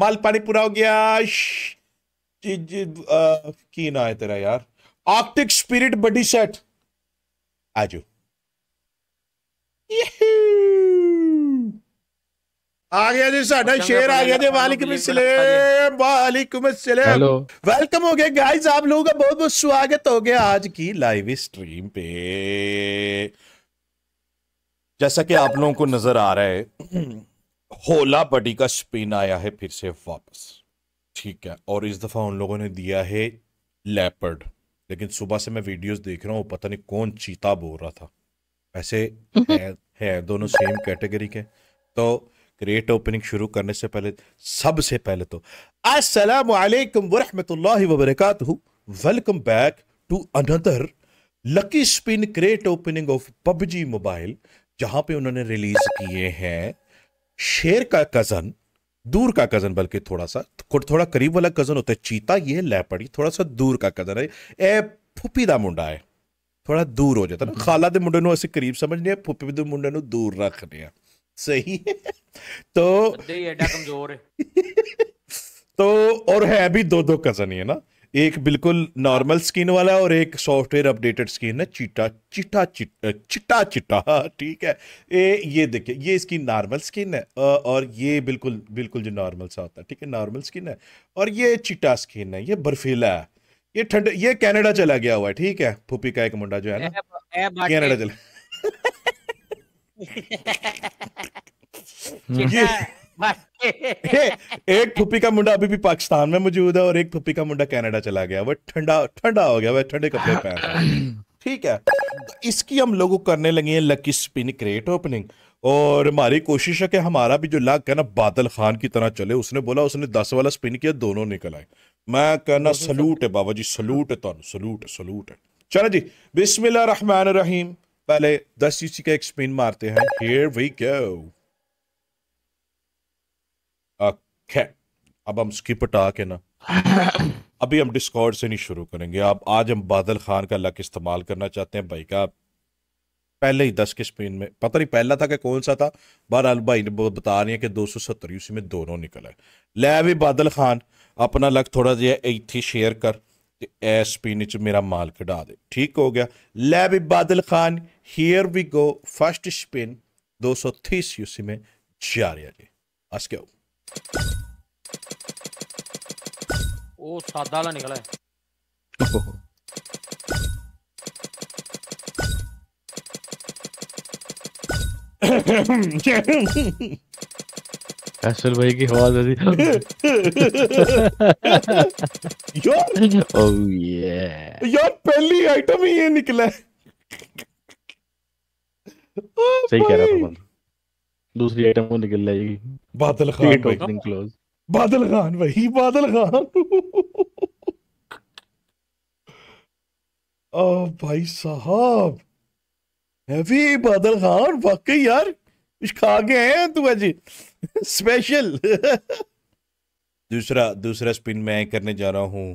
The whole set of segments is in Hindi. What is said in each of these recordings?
माल पानी पूरा हो गया की ना है तेरा यार आर्टिक स्पिरिट बडी सेट आज आ गया जी साडा शेर आ गया जी वालेकुम सलाम वालेकुम सलाम वेलकम हो गया गाइस आप लोगों का बहुत बहुत स्वागत हो गया आज की लाइव स्ट्रीम पे जैसा कि आप लोगों को नजर आ रहा है होला बडी का स्पिन आया है फिर से वापस ठीक है और इस दफ़ा उन लोगों ने दिया है लेपर्ड लेकिन सुबह से मैं वीडियोस देख रहा हूँ पता नहीं कौन चीता बोल रहा था ऐसे है, हम्म। है दोनों सेम कैटेगरी के तो ग्रेट ओपनिंग शुरू करने से पहले सबसे पहले तो अस्सलाम वालेकुम वरहमतुल्लाहि वबरकातुहू welcome back to another lucky spin great opening of PUBG mobile जहां पे उन्होंने रिलीज किए हैं शेर का कजन दूर का कजन बल्कि थोड़ा सा थोड़ा करीब वाला कजन होता है चीता ये लेपड़ी थोड़ा सा दूर का कजन है ए फुपी का मुंडा है ਥੋੜਾ ਦੂਰ ਹੋ ਜਾਂਦਾ ਨਾ ਖਾਲਾ ਦੇ ਮੁੰਡੇ ਨੂੰ ਅਸੀਂ ਕਰੀਬ ਸਮਝਦੇ ਆ ਫੁੱਪੇ ਦੇ ਮੁੰਡੇ ਨੂੰ ਦੂਰ ਰੱਖਦੇ ਆ ਸਹੀ ਤੋ ਦੇ ਐਡਾ ਕਮਜ਼ੋਰ ਹੈ ਤੋ ਔਰ ਹੈ ਵੀ ਦੋ ਦੋ ਕਜ਼ਨ ਹੀ ਹੈ ਨਾ एक बिल्कुल नॉर्मल स्किन वाला और एक सॉफ्टवेयर अपडेटेड स्किन है चिटा चिटा चिटा चिटा चिटा हाँ, ठीक है ए ये देखिए ये इसकी नॉर्मल स्किन है और ये बिल्कुल बिल्कुल जो नॉर्मल सा होता है ठीक है नॉर्मल स्किन है और ये चिटा स्किन है ये बर्फीला है ये ठंड ये कैनेडा चला गया हुआ है ठीक है फूपी का एक मुंडा जो है ना कैनेडा चला एक थुप्पी का मुंडा अभी भी पाकिस्तान में मौजूद है और एक थुप्पी का मुंडा कनाडा चला गया वह ठंडा ठंडा हो गया वह ठंडे कपड़े पहन ठीक है तो इसकी हम लोगों करने लगे हैं लकी स्पिन क्रेट ओपनिंग और हमारी कोशिश है कि हमारा भी जो लाख है ना बादल खान की तरह चले उसने बोला उसने दस वाला स्पिन किया दोनों निकल आए मैं कहना सलूट है बाबा जी सलूट है तुम सलूट है सलूट है चलो जी बिस्मिल्लाह रहमान रहीम पहले दस सीसी का एक स्पिन मारते हैं हियर वी गो खैर अब हम स्किप हटा के ना अभी हम डिस्कॉर्ड से नहीं शुरू करेंगे अब आज हम बादल खान का लक इस्तेमाल करना चाहते हैं भाई का पहले ही दस के स्पिन में पता नहीं पहला था कि कौन सा था बहरहाल भाई ने बता रही है कि दो सौ सत्तर यूसी में दोनों निकला है ले भी बादल खान अपना लक थोड़ा जहा इतनी शेयर कर ਤੇ च मेरा माल ਮੇਰਾ दे ठीक हो गया ले भी Badal Khan Badal we go first spin दो सौ तीस यूसी में जा रहा जी अस क्यों ओ सादा ला निकला है असल भाई की आवाज आ रही यार ओह ये oh, यार पहली आइटम ही ये निकला है सही कह रहा था दूसरी आइटम वो निकल जाएगी बादल खान क्लोज बादल खान वही बादल खान ओ भाई साहब हैवी बादल खान वाकई यार कुछ खा के हैं तू अजी स्पेशल दूसरा दूसरा स्पिन मैं करने जा रहा हूं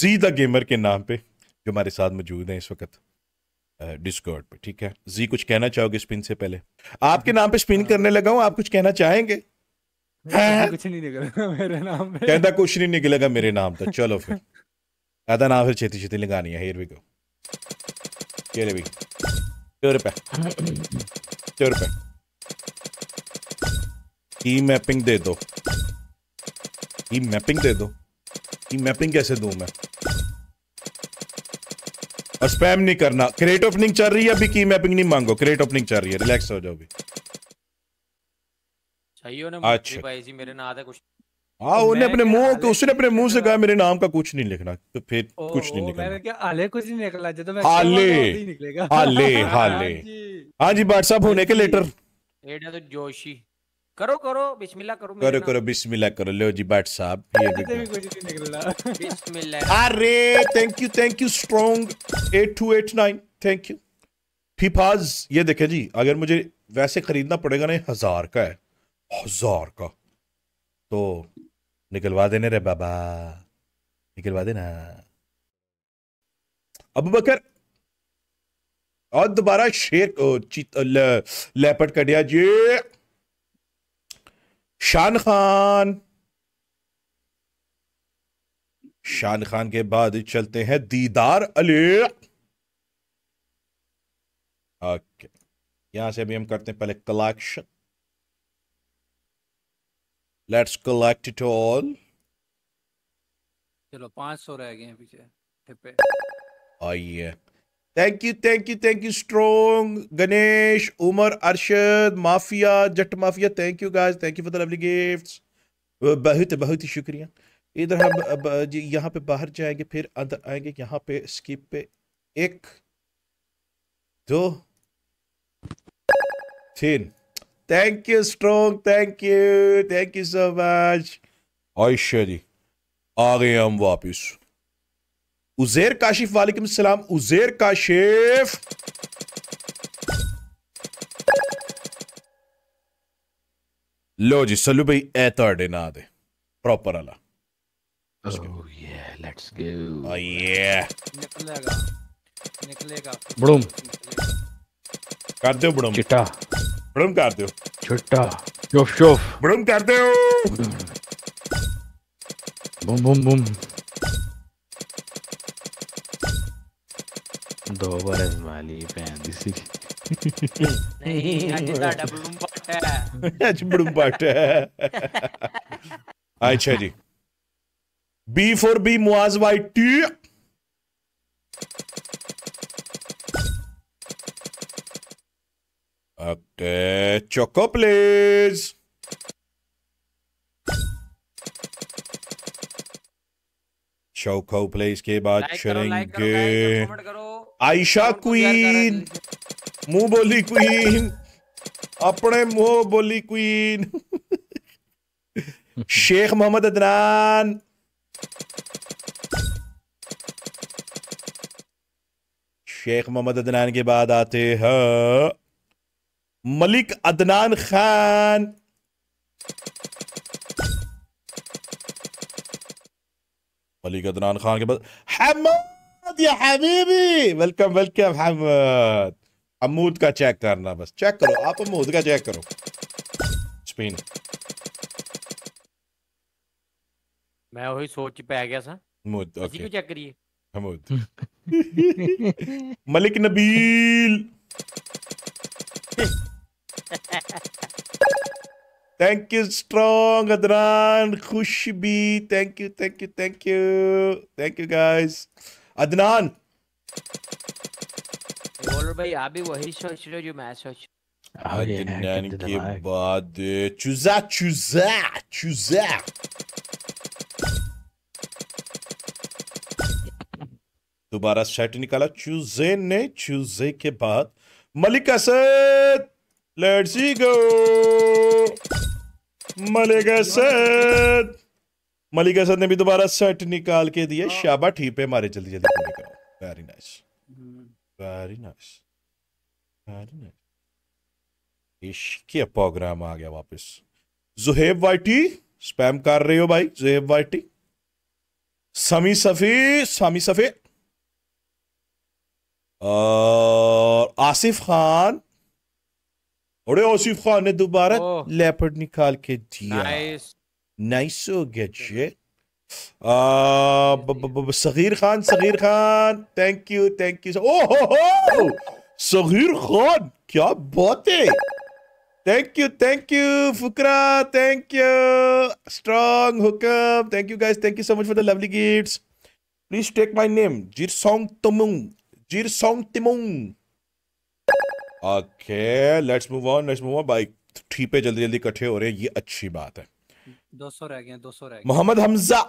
जी द गेमर के नाम पे जो हमारे साथ मौजूद हैं इस वक्त डिस्कॉर्ड पे ठीक है जी कुछ कहना चाहोगे स्पिन से पहले आपके नाम पे स्पिन करने लगा हूँ आप कुछ कहना चाहेंगे तो कुछ नहीं निकलेगा मेरे नाम पे कहता कुछ नहीं निकलेगा मेरे नाम तो चलो फिर कहता ना फिर छेती छेती लगानी है हेयर वी गो चले भी सौ रुपये सौ रुपये की मैपिंग दे दो की मैपिंग दे दो की मैपिंग कैसे दूँ मैं और स्पैम नहीं करना क्रेट ओपनिंग चल रही है अभी की मैपिंग नहीं मांगो क्रेट ओपनिंग चल रही है रिलैक्स हो जाओ अच्छा हाँ तो अपने मुंह उसने अपने मुंह से कहा मेरे नाम का कुछ नहीं लिखना तो फिर ओ, कुछ नहीं लिखना क्या आले कुछ नहीं निकला जब तो मैं तो हाँ हाले हाँ जी साहब होने के लेटर एडा तो जोशी करो करो बिस्मिल्लाह करो करो करो बिस्मिल्लाह करो लो जी बाट साहब ये अरे thank you thank you strong 8289 thank you फिफाज ये देखे जी अगर मुझे वैसे खरीदना पड़ेगा ना हजार का है हजार का तो निकलवा देने रे बाबा निकलवा देना अब बकर और दोबारा शेर चीत लेपट कटिया जी शान खान शान खान के बाद चलते हैं दीदार अली ओके यहां से अभी हम करते हैं पहले collection let's collect it all चलो पांच सौ रह गए हैं पीछे आइए thank you thank you thank you strong Ganesh Umar Arshad mafia Jatt mafia thank you guys thank you for the lovely gifts बहुत बहुत ही शुक्रिया इधर हम जी यहाँ पे बाहर जाएंगे फिर अंदर आएंगे यहाँ पे स्किप पे एक दो तीन thank you strong thank you thank you so much Ayesha आ गए हम वापिस Uzer Kashif, Walikum Salam, Uzer Kashif. Lô, Ji, Salubai, é tarde nada. Proper oh, yeah, let's go. Oh, yeah. Brum. Cadê o Brum? Chita. Brum, cadê o? Chita. Chof, chof. Brum, cadê o? Brum. Bum, bum, bum. दो बार इस्माइली पहन दी सी नहीं अच्छा, अच्छा, अच्छा जी B for B Muaz by T okay choco please choco please के बाद चलेंगे लाइक करो लाइक करो कमेंट करो आयशा क्वीन मुंह बोली क्वीन अपने मुंह बोली क्वीन शेख मोहम्मद अदनान शेख मोहम्मद अदनान के बाद आते हैं मलिक अदनान खान मलिक अदनान खान के बाद हेमंत حماد يا حبيبي ويلكم वेलकम حماد अमूद का चेक करना बस चेक करो आप अमूद का चेक करो स्पिन मैं वही सोच पे आ गया था अमूद okay کو چیک کریے حمود Malik Nabeel thank you strong खुश भी thank you thank you thank you thank you guys Adnan बोल भाई आप भी वही सोच रहे हो जो मैं सोच अदनान के बाद चुजा चुजा चुजा दोबारा सेट निकाला चूजे ने चूजे के बाद मलिक असद लेट्स गो मलिक असद मलिक असद ने भी दोबारा सेट निकाल के दिए हाँ। शाबा ठीक पे मारे जल्दी जल्दी very nice very nice very nice इश्क प्रोग्राम आ गया वापस जुहेब वाइटी स्पैम कर रहे हो भाई जुहेब वाइटी समी सफी समी सफी और आसिफ खान और आसिफ खान ने दोबारा लेपर्ड निकाल के दिया nice or good shit. Uh, Saghir Khan, Saghir Khan, thank you, thank you. Oh, ho, ho! Saghir Khan, क्या बात है? Thank you, thank you, Fukra, thank you. Strong hookup, thank you guys, thank you so much for the lovely gifts. Please take my name, Jirsong Timung. Jirsong Timung. Okay, let's move on, let's move on. Bye. ठीक है जल्दी जल्दी इकट्ठे हो रहे हैं ये अच्छी बात है दो सौ रह गए दो सौ रह गए Mohammad Hamza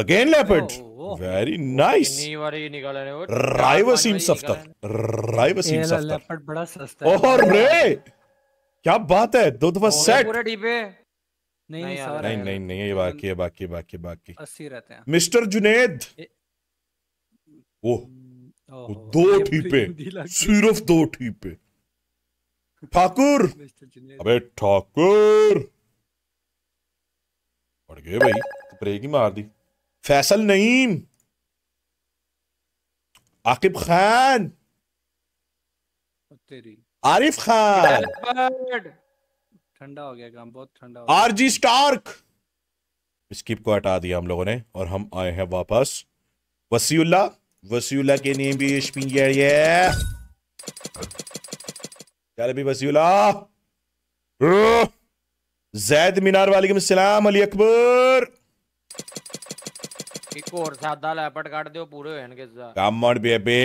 again leopard very nice Rai Waseem Safdar Rai Waseem Safdar leopard बड़ा सस्ता है और रे क्या बात है दो दफा सेट पूरे डीपे नहीं नहीं नहीं, नहीं ये बाकी है बाकी बाकी बाकी 80 रहते हैं मिस्टर जुनेद ओ दो ठीपे सिर्फ दो ठीपे ठाकुर अबे ठाकुर अड़ गए भाई ब्रेक तो ही मार दी फैसल नईम आकिब खान आरिफ खान ठंडा हो गया काम बहुत ठंडा हो आरजी स्टार्क स्किप को हटा दिया हम लोगों ने और हम आए हैं वापस वसीउल्ला वसीउल्ला के नेम भी ये चल अभी वसीउल्ला जैद मीनार वालेकुम सलाम अली अकबर एक और ਸਾਦਾ लैपट काट दियो पूरे ਹੋ ਜਾਣਗੇ ਜ਼ਾ ਕਮ ਔਨ ਬੇਬੇ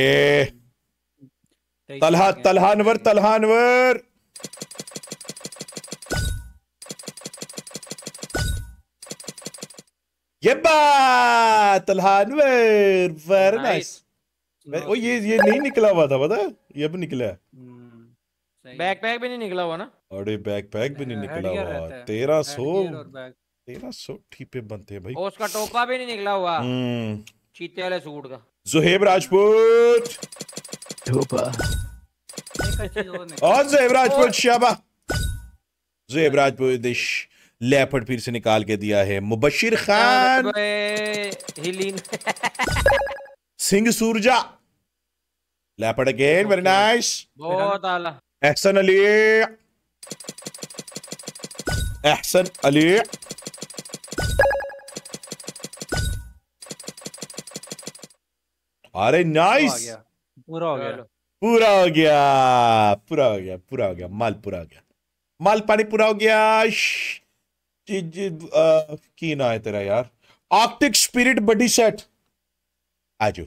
ਤਲਹਾ ਤਲਹਾ ਅਨਵਰ ਤਲਹਾ तलहानवर वेर नाइस ओ ये ये नहीं निकला हुआ था पता ये अब निकला है बैकपैक हम्म, भी नहीं निकला हुआ ना अरे बैकपैक भी नहीं निकला हुआ तेरह सौ तेरह सौ ठीपे बनते हैं भाई उसका टोपा भी नहीं निकला हुआ हम्म। चीते वाले सूट का जुहेब राजपूत और जुहेब राजपूत शाबा जुहेब राजपूत दिश लेपर्ड फिर से निकाल के दिया है मुबशिर खान सिंह सूरजा लेपर्ड अगेन वेरी नाइस बहुत आला एहसन अली احسن اليع अरे नाइस पूरा हो गया पूरा हो गया पूरा हो गया पूरा हो गया माल पूरा हो गया माल पानी पूरा हो गया जी जी की ना है तेरा यार आर्कटिक स्पिरिट बडी सेट आज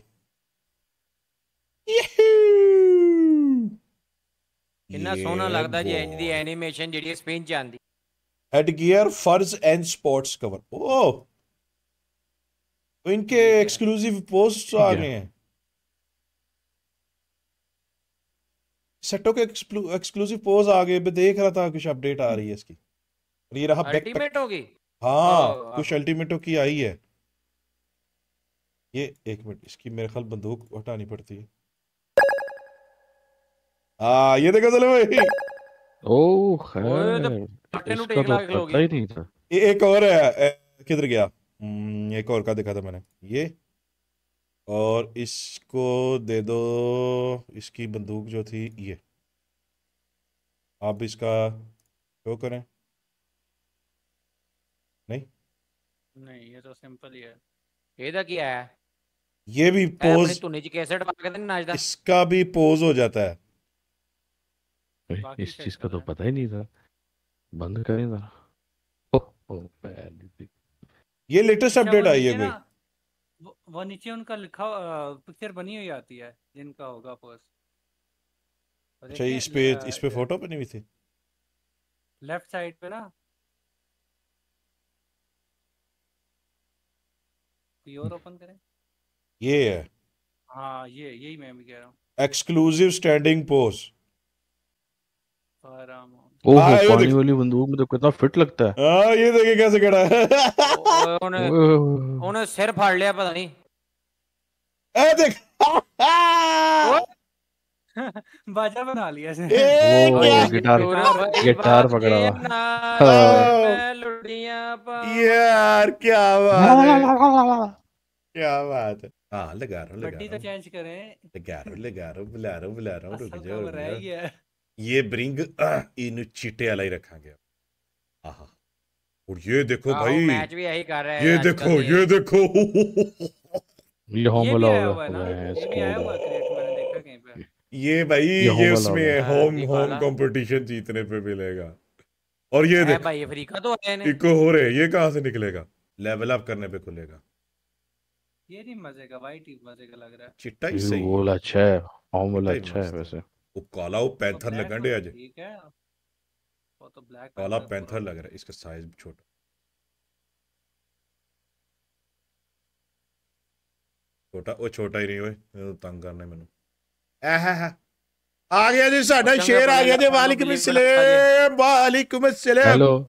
ਕਿੰਨਾ ਸੋਹਣਾ ਲੱਗਦਾ ਜੀ ਅੱਜ ਦੀ ਐਨੀਮੇਸ਼ਨ ਜਿਹੜੀ ਸਪੇਨ ਚ ਆਂਦੀ हेड गियर फर्ज एंड स्पोर्ट्स कवर ओ तो इनके एक्सक्लूसिव पोस्ट आ गए हैं सेटो के एक्सक्लूसिव पोज आ गए देख रहा था कुछ अपडेट आ रही है इसकी और ये रहा अल्टीमेट होगी हाँ कुछ अल्टीमेटो की आई है ये एक मिनट इसकी मेरे ख्याल बंदूक हटानी पड़ती है हाँ ये देखो चलो भाई ओह तो तो एक और है किधर गया हम्म, एक और का देखा था मैंने ये और इसको दे दो इसकी बंदूक जो थी ये आप इसका शो करें नहीं नहीं ये तो सिंपल ही है ये तो क्या है ये भी पोज तो नीचे कैसेट मार के इसका भी पोज हो जाता है इस चीज का तो पता ही नहीं था बंद करें जरा ये लेटेस्ट अच्छा, अपडेट आई है भाई वो नीचे उनका लिखा पिक्चर बनी हुई आती है जिनका होगा पोस्ट अच्छा इस पे इस पे फोटो बनी हुई थी लेफ्ट साइड पे ना कोई और ओपन करें ये है हाँ ये यही मैं भी कह रहा हूँ एक्सक्लूसिव स्टैंडिंग पोस्ट Um, ओहो हाँ, पानी वाली बंदूक में तो कितना फिट लगता है आ, हाँ, ये देखिए कैसे खड़ा है उन्हें सिर फाड़ लिया पता नहीं ए देख बाजा बना लिया से वो गिटार गिटार पकड़ा हुआ लुड़िया यार क्या बात क्या बात है हाँ लगा रहा हूँ लगा तो रहा हूँ लगा रहा हूँ लगा रहा हूँ बुला रहा हूँ बुला रहा हूँ रुक जाओ ये ब्रिंग इन चिटे अलाई रखा गया आहा और ये देखो भाई मैच भी यही कर रहे हैं ये देखो ये देखो ये होमला ये भाई ये उसमें हाँ, होम होम कंपटीशन जीतने पे मिलेगा और ये देखो भाई अफ्रीका तो है इको हो रहे ये कहां से निकलेगा लेवल अप करने पे खुलेगा ये नहीं मजे का भाई टीम मजे का लग रहा है चिट्टा ही सही गोल अच्छा है होम वाला अच्छा है वैसे तो तो काला पैंथर लगन डे आज काला पैंथर लग रहा है इसका साइज छोटा छोटा वो छोटा ही नहीं ओए तंग करने मैनू ਐ ਆ ਗਿਆ ਜੀ ਸਾਡਾ ਸ਼ੇਰ ਆ ਗਿਆ ਜੀ ਵਾਲੇਕੁਮ ਅਸਲਾਮ ਵਾਲੇਕੁਮ ਅਸਲਾਮ ਹੈਲੋ